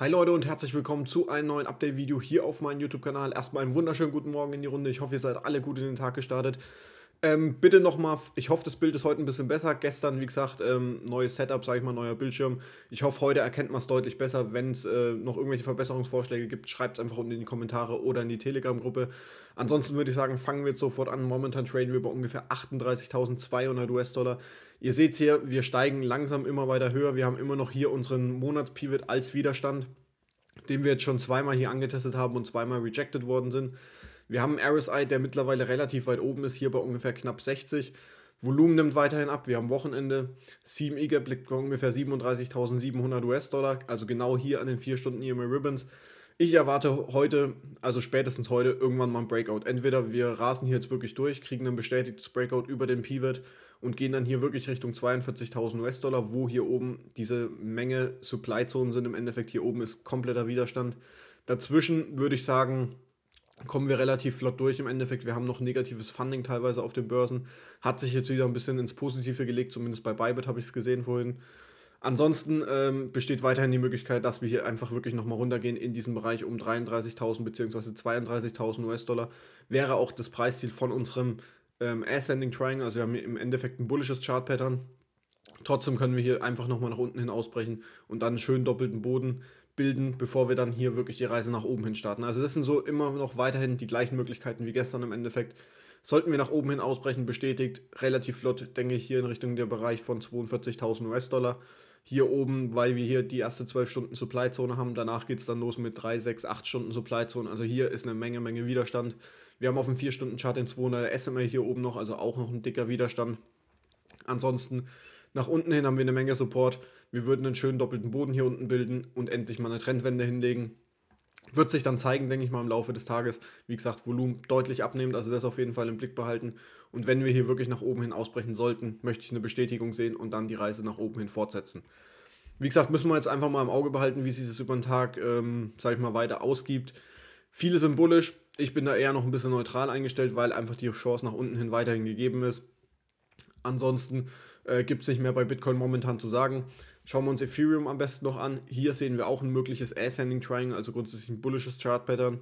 Hi Leute und herzlich willkommen zu einem neuen Update-Video hier auf meinem YouTube-Kanal. Erstmal einen wunderschönen guten Morgen in die Runde. Ich hoffe, ihr seid alle gut in den Tag gestartet. Ähm, bitte nochmal, ich hoffe, das Bild ist heute ein bisschen besser. Gestern, wie gesagt, ähm, neues Setup, sage ich mal, neuer Bildschirm. Ich hoffe, heute erkennt man es deutlich besser. Wenn es äh, noch irgendwelche Verbesserungsvorschläge gibt, schreibt es einfach unten in die Kommentare oder in die Telegram-Gruppe. Ansonsten würde ich sagen, fangen wir jetzt sofort an. Momentan traden wir bei ungefähr 38.200 US-Dollar. Ihr seht hier, wir steigen langsam immer weiter höher. Wir haben immer noch hier unseren Monatspivot als Widerstand, den wir jetzt schon zweimal hier angetestet haben und zweimal rejected worden sind. Wir haben einen RSI, der mittlerweile relativ weit oben ist, hier bei ungefähr knapp 60. Volumen nimmt weiterhin ab. Wir haben Wochenende. CME Gap liegt bei ungefähr 37.700 US-Dollar, also genau hier an den 4 Stunden EMA Ribbons. Ich erwarte heute, also spätestens heute, irgendwann mal ein Breakout. Entweder wir rasen hier jetzt wirklich durch, kriegen ein bestätigtes Breakout über den Pivot und gehen dann hier wirklich Richtung 42.000 US-Dollar, wo hier oben diese Menge Supply-Zonen sind. Im Endeffekt hier oben ist kompletter Widerstand. Dazwischen würde ich sagen, kommen wir relativ flott durch. Im Endeffekt, wir haben noch negatives Funding teilweise auf den Börsen. Hat sich jetzt wieder ein bisschen ins Positive gelegt, zumindest bei Bybit habe ich es gesehen vorhin. Ansonsten ähm, besteht weiterhin die Möglichkeit, dass wir hier einfach wirklich nochmal runtergehen in diesem Bereich um 33.000 bzw. 32.000 US-Dollar. Wäre auch das Preisziel von unserem ähm, Ascending Triangle. Also wir haben hier im Endeffekt ein bullisches Chart-Pattern. Trotzdem können wir hier einfach nochmal nach unten hin ausbrechen und dann einen schönen doppelten Boden bilden, bevor wir dann hier wirklich die Reise nach oben hin starten. Also das sind so immer noch weiterhin die gleichen Möglichkeiten wie gestern im Endeffekt. Sollten wir nach oben hin ausbrechen, bestätigt, relativ flott, denke ich, hier in Richtung der Bereich von 42.000 US-Dollar hier oben, weil wir hier die erste 12 Stunden Supply-Zone haben. Danach geht es dann los mit 3, 6, 8 Stunden Supply-Zone. Also hier ist eine Menge, Menge Widerstand. Wir haben auf dem 4-Stunden-Chart den 200er SMA hier oben noch, also auch noch ein dicker Widerstand. Ansonsten nach unten hin haben wir eine Menge Support. Wir würden einen schönen doppelten Boden hier unten bilden und endlich mal eine Trendwende hinlegen. Wird sich dann zeigen, denke ich mal, im Laufe des Tages. Wie gesagt, Volumen deutlich abnehmend, also das auf jeden Fall im Blick behalten. Und wenn wir hier wirklich nach oben hin ausbrechen sollten, möchte ich eine Bestätigung sehen und dann die Reise nach oben hin fortsetzen. Wie gesagt, müssen wir jetzt einfach mal im Auge behalten, wie sich das über den Tag, ähm, sage ich mal, weiter ausgibt. Viele sind bullisch, Ich bin da eher noch ein bisschen neutral eingestellt, weil einfach die Chance nach unten hin weiterhin gegeben ist. Ansonsten äh, gibt es nicht mehr bei Bitcoin momentan zu sagen. Schauen wir uns Ethereum am besten noch an. Hier sehen wir auch ein mögliches Ascending Triangle, also grundsätzlich ein bullisches Chart Pattern.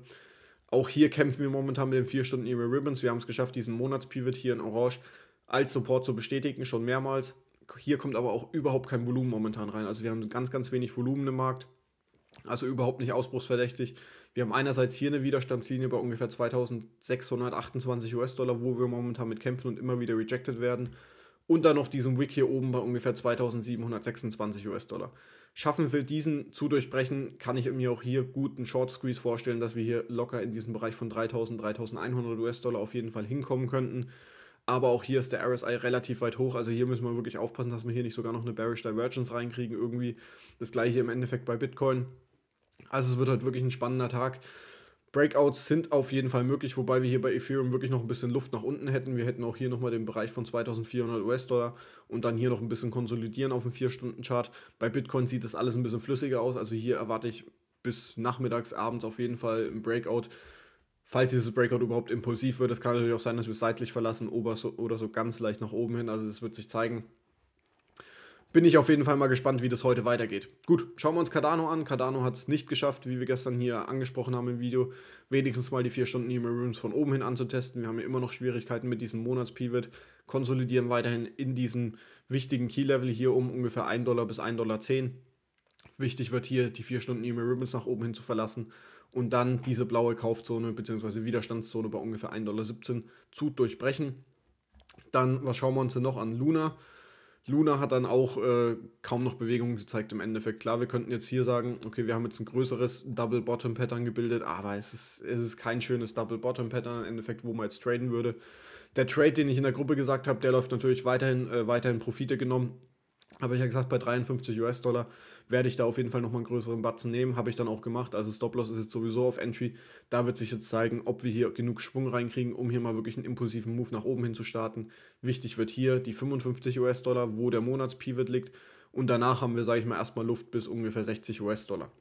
Auch hier kämpfen wir momentan mit den 4 Stunden Ethereum Ribbons. Wir haben es geschafft, diesen Monatspivot hier in Orange als Support zu bestätigen, schon mehrmals. Hier kommt aber auch überhaupt kein Volumen momentan rein. Also wir haben ganz, ganz wenig Volumen im Markt. Also überhaupt nicht ausbruchsverdächtig. Wir haben einerseits hier eine Widerstandslinie bei ungefähr 2628 US-Dollar, wo wir momentan mit kämpfen und immer wieder rejected werden und dann noch diesen Wick hier oben bei ungefähr 2726 US-Dollar. Schaffen wir diesen zu durchbrechen, kann ich mir auch hier guten Short Squeeze vorstellen, dass wir hier locker in diesem Bereich von 3000, 3100 US-Dollar auf jeden Fall hinkommen könnten. Aber auch hier ist der RSI relativ weit hoch, also hier müssen wir wirklich aufpassen, dass wir hier nicht sogar noch eine Bearish Divergence reinkriegen. Irgendwie das gleiche im Endeffekt bei Bitcoin. Also es wird heute halt wirklich ein spannender Tag. Breakouts sind auf jeden Fall möglich, wobei wir hier bei Ethereum wirklich noch ein bisschen Luft nach unten hätten. Wir hätten auch hier nochmal den Bereich von 2400 US-Dollar und dann hier noch ein bisschen konsolidieren auf dem 4-Stunden-Chart. Bei Bitcoin sieht das alles ein bisschen flüssiger aus. Also hier erwarte ich bis nachmittags, abends auf jeden Fall ein Breakout. Falls dieses Breakout überhaupt impulsiv wird, es kann natürlich auch sein, dass wir es seitlich verlassen oder so, oder so ganz leicht nach oben hin. Also es wird sich zeigen bin ich auf jeden Fall mal gespannt, wie das heute weitergeht. Gut, schauen wir uns Cardano an. Cardano hat es nicht geschafft, wie wir gestern hier angesprochen haben im Video, wenigstens mal die 4 Stunden Human Rooms von oben hin anzutesten. Wir haben ja immer noch Schwierigkeiten mit diesem Monats-Pivot, konsolidieren weiterhin in diesem wichtigen Key-Level hier um ungefähr 1 Dollar bis 1,10 Dollar. Wichtig wird hier, die 4 Stunden Human Rooms nach oben hin zu verlassen und dann diese blaue Kaufzone bzw. Widerstandszone bei ungefähr 1,17 Dollar zu durchbrechen. Dann, was schauen wir uns denn noch an? Luna Luna hat dann auch äh, kaum noch Bewegung gezeigt im Endeffekt. Klar, wir könnten jetzt hier sagen, okay, wir haben jetzt ein größeres Double Bottom Pattern gebildet, aber es ist, es ist kein schönes Double Bottom Pattern im Endeffekt, wo man jetzt traden würde. Der Trade, den ich in der Gruppe gesagt habe, der läuft natürlich weiterhin, äh, weiterhin Profite genommen. Habe ich ja gesagt, bei 53 US-Dollar werde ich da auf jeden Fall nochmal einen größeren Batzen nehmen. Habe ich dann auch gemacht. Also Stop-Loss ist jetzt sowieso auf Entry. Da wird sich jetzt zeigen, ob wir hier genug Schwung reinkriegen, um hier mal wirklich einen impulsiven Move nach oben hin zu starten. Wichtig wird hier die 55 US-Dollar, wo der Monats-Pivot liegt. Und danach haben wir, sage ich mal, erstmal Luft bis ungefähr 60 US-Dollar.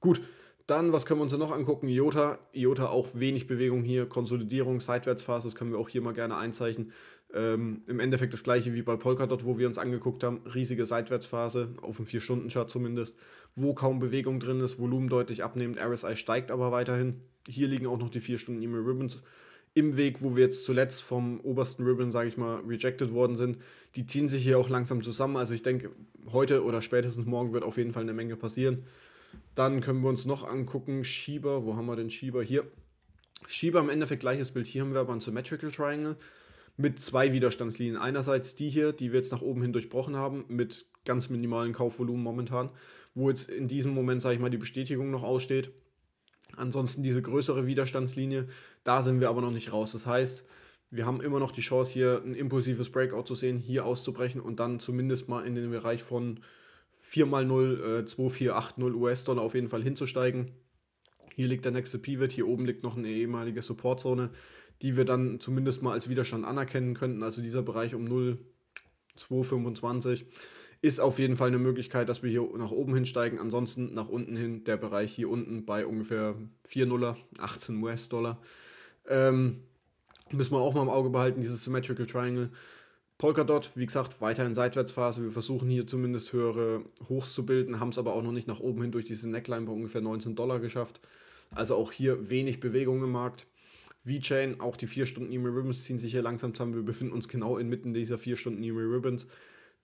Gut, dann, was können wir uns noch angucken? IOTA. IOTA auch wenig Bewegung hier. Konsolidierung, Seitwärtsphase, das können wir auch hier mal gerne einzeichnen. Ähm, Im Endeffekt das gleiche wie bei Polkadot, wo wir uns angeguckt haben, riesige Seitwärtsphase, auf dem 4-Stunden-Chart zumindest, wo kaum Bewegung drin ist, Volumen deutlich abnehmend, RSI steigt aber weiterhin. Hier liegen auch noch die 4-Stunden-E-Mail-Ribbons im Weg, wo wir jetzt zuletzt vom obersten Ribbon, sage ich mal, rejected worden sind. Die ziehen sich hier auch langsam zusammen. Also ich denke, heute oder spätestens morgen wird auf jeden Fall eine Menge passieren. Dann können wir uns noch angucken, Schieber, wo haben wir den Schieber? Hier. Schieber im Endeffekt gleiches Bild. Hier haben wir aber ein Symmetrical Triangle mit zwei Widerstandslinien. Einerseits die hier, die wir jetzt nach oben hin durchbrochen haben, mit ganz minimalen Kaufvolumen momentan, wo jetzt in diesem Moment, sage ich mal, die Bestätigung noch aussteht. Ansonsten diese größere Widerstandslinie, da sind wir aber noch nicht raus. Das heißt, wir haben immer noch die Chance, hier ein impulsives Breakout zu sehen, hier auszubrechen und dann zumindest mal in den Bereich von 4x0, äh, 2480 US-Dollar auf jeden Fall hinzusteigen. Hier liegt der nächste Pivot, hier oben liegt noch eine ehemalige Supportzone die wir dann zumindest mal als Widerstand anerkennen könnten. Also dieser Bereich um 0,225 ist auf jeden Fall eine Möglichkeit, dass wir hier nach oben hinsteigen. Ansonsten nach unten hin, der Bereich hier unten bei ungefähr 4 Nuller, 18 US-Dollar. Ähm, müssen wir auch mal im Auge behalten, dieses Symmetrical Triangle. Polkadot, wie gesagt, weiterhin Seitwärtsphase. Wir versuchen hier zumindest höhere Hochs zu bilden, haben es aber auch noch nicht nach oben hin durch diese Neckline bei ungefähr 19 Dollar geschafft. Also auch hier wenig Bewegung im Markt. V-Chain, auch die 4 Stunden Emu Ribbons ziehen sich hier langsam zusammen. Wir befinden uns genau inmitten dieser 4 Stunden Emu Ribbons.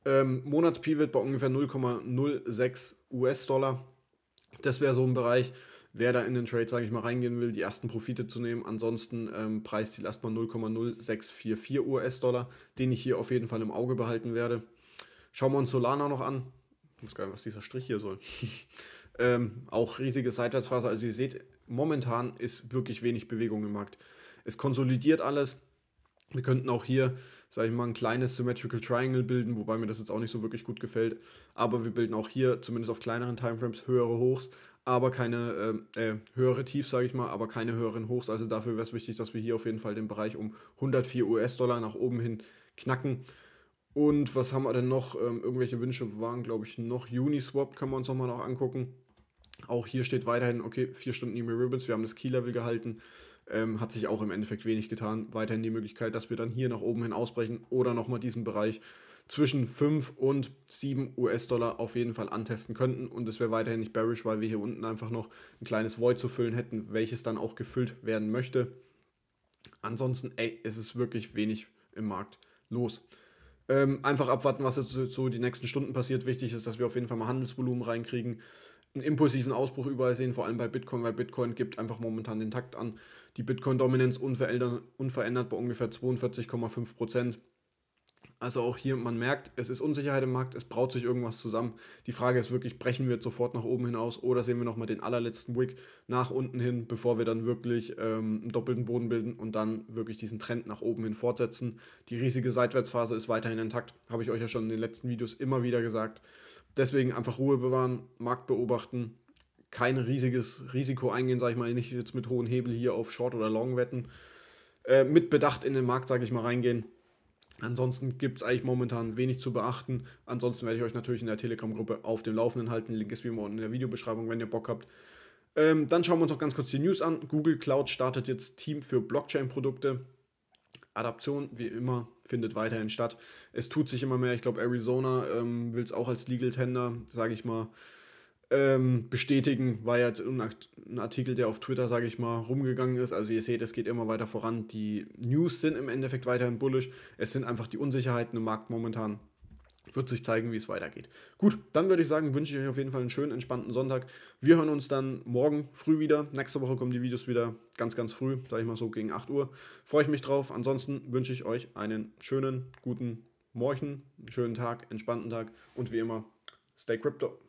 Ähm, Monats-Pivot bei ungefähr 0,06 US-Dollar. Das wäre so ein Bereich, wer da in den Trade, sage ich mal, reingehen will, die ersten Profite zu nehmen. Ansonsten ähm, Preisziel erstmal 0,0644 US-Dollar, den ich hier auf jeden Fall im Auge behalten werde. Schauen wir uns Solana noch an. Ich weiß gar nicht, was dieser Strich hier soll. ähm, auch riesiges Seitwärtsphase. Also ihr seht, momentan ist wirklich wenig Bewegung im Markt. Es konsolidiert alles. Wir könnten auch hier, sage ich mal, ein kleines Symmetrical Triangle bilden, wobei mir das jetzt auch nicht so wirklich gut gefällt. Aber wir bilden auch hier, zumindest auf kleineren Timeframes, höhere Hochs, aber keine äh, äh, höhere Tiefs, sage ich mal, aber keine höheren Hochs. Also dafür wäre es wichtig, dass wir hier auf jeden Fall den Bereich um 104 US-Dollar nach oben hin knacken. Und was haben wir denn noch? Ähm, irgendwelche Wünsche waren, glaube ich, noch. Uniswap können wir uns nochmal noch angucken. Auch hier steht weiterhin, okay, vier Stunden Emu Ribbons, wir haben das Key-Level gehalten. Ähm, hat sich auch im Endeffekt wenig getan. Weiterhin die Möglichkeit, dass wir dann hier nach oben hin ausbrechen oder nochmal diesen Bereich zwischen 5 und 7 US-Dollar auf jeden Fall antesten könnten. Und es wäre weiterhin nicht bearish, weil wir hier unten einfach noch ein kleines Void zu füllen hätten, welches dann auch gefüllt werden möchte. Ansonsten, ey, es ist wirklich wenig im Markt los. Ähm, einfach abwarten, was jetzt so die nächsten Stunden passiert. Wichtig ist, dass wir auf jeden Fall mal Handelsvolumen reinkriegen einen impulsiven Ausbruch überall sehen, vor allem bei Bitcoin, weil Bitcoin gibt einfach momentan den Takt an. Die Bitcoin-Dominanz unverändert, unverändert bei ungefähr 42,5 Prozent. Also auch hier, man merkt, es ist Unsicherheit im Markt, es braut sich irgendwas zusammen. Die Frage ist wirklich, brechen wir jetzt sofort nach oben hinaus oder sehen wir nochmal den allerletzten Wick nach unten hin, bevor wir dann wirklich ähm, einen doppelten Boden bilden und dann wirklich diesen Trend nach oben hin fortsetzen. Die riesige Seitwärtsphase ist weiterhin intakt, habe ich euch ja schon in den letzten Videos immer wieder gesagt. Deswegen einfach Ruhe bewahren, Markt beobachten, kein riesiges Risiko eingehen, sage ich mal, nicht jetzt mit hohen Hebel hier auf Short oder Long wetten. Äh, mit Bedacht in den Markt, sage ich mal, reingehen. Ansonsten gibt es eigentlich momentan wenig zu beachten. Ansonsten werde ich euch natürlich in der Telegram-Gruppe auf dem Laufenden halten. Link ist wie immer unten in der Videobeschreibung, wenn ihr Bock habt. Ähm, dann schauen wir uns noch ganz kurz die News an. Google Cloud startet jetzt Team für Blockchain-Produkte. Adaption, wie immer, findet weiterhin statt. Es tut sich immer mehr. Ich glaube, Arizona ähm, will es auch als Legal Tender, sage ich mal, ähm, bestätigen. War ja jetzt ein Artikel, der auf Twitter, sage ich mal, rumgegangen ist. Also ihr seht, es geht immer weiter voran. Die News sind im Endeffekt weiterhin bullish. Es sind einfach die Unsicherheiten im Markt momentan wird sich zeigen, wie es weitergeht. Gut, dann würde ich sagen, wünsche ich euch auf jeden Fall einen schönen, entspannten Sonntag. Wir hören uns dann morgen früh wieder. Nächste Woche kommen die Videos wieder ganz, ganz früh, sage ich mal so gegen 8 Uhr. Freue ich mich drauf. Ansonsten wünsche ich euch einen schönen, guten Morgen, einen schönen Tag, entspannten Tag und wie immer, stay crypto.